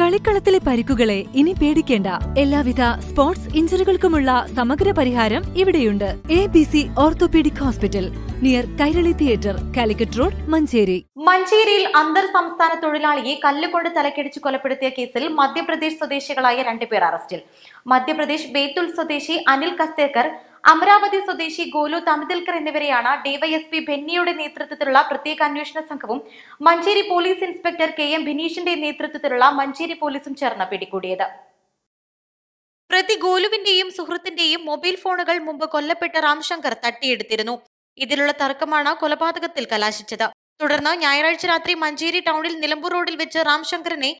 കളിക്കളത്തിലെ പരിക്കുകളെ ഇനി പേടിക്കേണ്ട എല്ലാവിധ സ്പോർട്സ് ഇഞ്ചറികൾക്കുമുള്ള സമഗ്ര പരിഹാരം ഇവിടെയുണ്ട് A B C orthopaedic hospital near Kairali theatre Calicut road Manjeri മഞ്ചേരിയിൽ അന്തർ സംസ്ഥാന തൊഴിലാളിയെ കല്ലുകൊണ്ട് തലക്കടിച്ച് കൊലപ്പെടുത്തിയ കേസിൽ മധ്യപ്രദേശ് സ്വദേശികളായ രണ്ടുപേർ അറസ്റ്റിൽ മധ്യപ്രദേശ് ബേത്തുൽ സ്വദേശി അനിൽ കസ്തേക്കർ അമരാവതി സ്വദേശി ഗോലു തമിതിൽക്കർ എന്നിവരെയാണ് ഡിവൈഎസ്പി ബെന്നിയുടെ നേതൃത്വത്തിലുള്ള പ്രത്യേക അന്വേഷണ സംഘവും Manjeri police inspector K M ബിനീഷിന്റെ നേതൃത്വത്തിലുള്ള മഞ്ചേരി പോലീസും ചേർന്ന് പിടികൂടിയത് പ്രതി ഗോലുവിന്റെയും സുഹൃത്തിന്റെയും മൊബൈൽ ഫോണുകൾ മുമ്പ് കൊല്ലപ്പെട്ട രാംശങ്കർ തട്ടിയെടുത്തിരുന്നു ഇതിലുള്ള തർക്കമാണ് കൊലപാതകത്തിൽ കലാശിച്ചത് തുടർന്ന് ഞായറാഴ്ച രാത്രി മഞ്ചേരി ടൗണിൽ നിലമ്പൂർ റോഡിൽ വെച്ച് രാംശങ്കറിനെ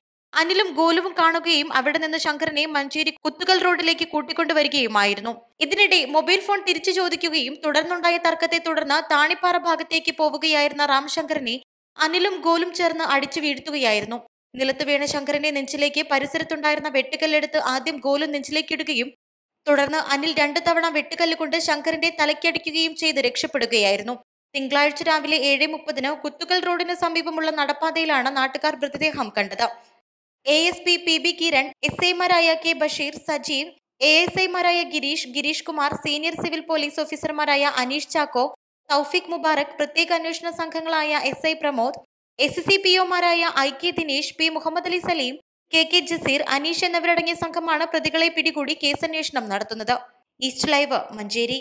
അനിലും ഗോലുവും കാണുകയും അവിടെ നിന്ന് ശങ്കരനെ മഞ്ചേരി കുത്തുകൽ റോഡിലേക്ക് കൂട്ടിക്കൊണ്ടുവരികയുമായിരുന്നു ഇതിനിടെ മൊബൈൽ ഫോൺ തിരിച്ചു ചോദിക്കുകയും തുടർന്നുണ്ടായ തർക്കത്തെ തുടർന്ന് താണിപ്പാറ ഭാഗത്തേക്ക് പോവുകയായിരുന്ന രാംശങ്കറിനെ അനിലും ഗോലും ചേർന്ന് അടിച്ചു വീഴ്ത്തുകയായിരുന്നു നിലത്ത് വീണ ശങ്കരനെ നെഞ്ചിലേക്ക് പരിസരത്തുണ്ടായിരുന്ന വെട്ടുകല്ലെടുത്ത് ആദ്യം ഗോലും നെഞ്ചിലേക്കിടുകയും തുടർന്ന് അനിൽ രണ്ടു തവണ വെട്ടുകല്ല് കൊണ്ട് ശങ്കറിന്റെ തലയ്ക്കടിക്കുകയും ചെയ്ത് രക്ഷപ്പെടുകയായിരുന്നു തിങ്കളാഴ്ച രാവിലെ ഏഴ് മുപ്പതിന് കുത്തുകൽ റോഡിന് സമീപമുള്ള നടപ്പാതയിലാണ് നാട്ടുകാർ മൃതദേഹം കണ്ടത് A S P P B Kiran S ഐമാരായ K Basheer Sajeev A S ഐമാരായ Girish Girish Kumar senior civil police ഓഫീസർമാരായ അനീഷ് ചാക്കോ തൗഫിക് മുബാറക് പ്രത്യേക അന്വേഷണ സംഘങ്ങളായ S I Pramod S C P ഒമാരായ I K Dinesh P Muhammad Ali Saleem K K Jaseer Aneesh എന്നിവരടങ്ങിയ സംഘമാണ് പ്രതികളെ പിടികൂടി കേസന്വേഷണം നടത്തുന്നത് ഈസ്റ്റ് ലൈവ് മഞ്ചേരി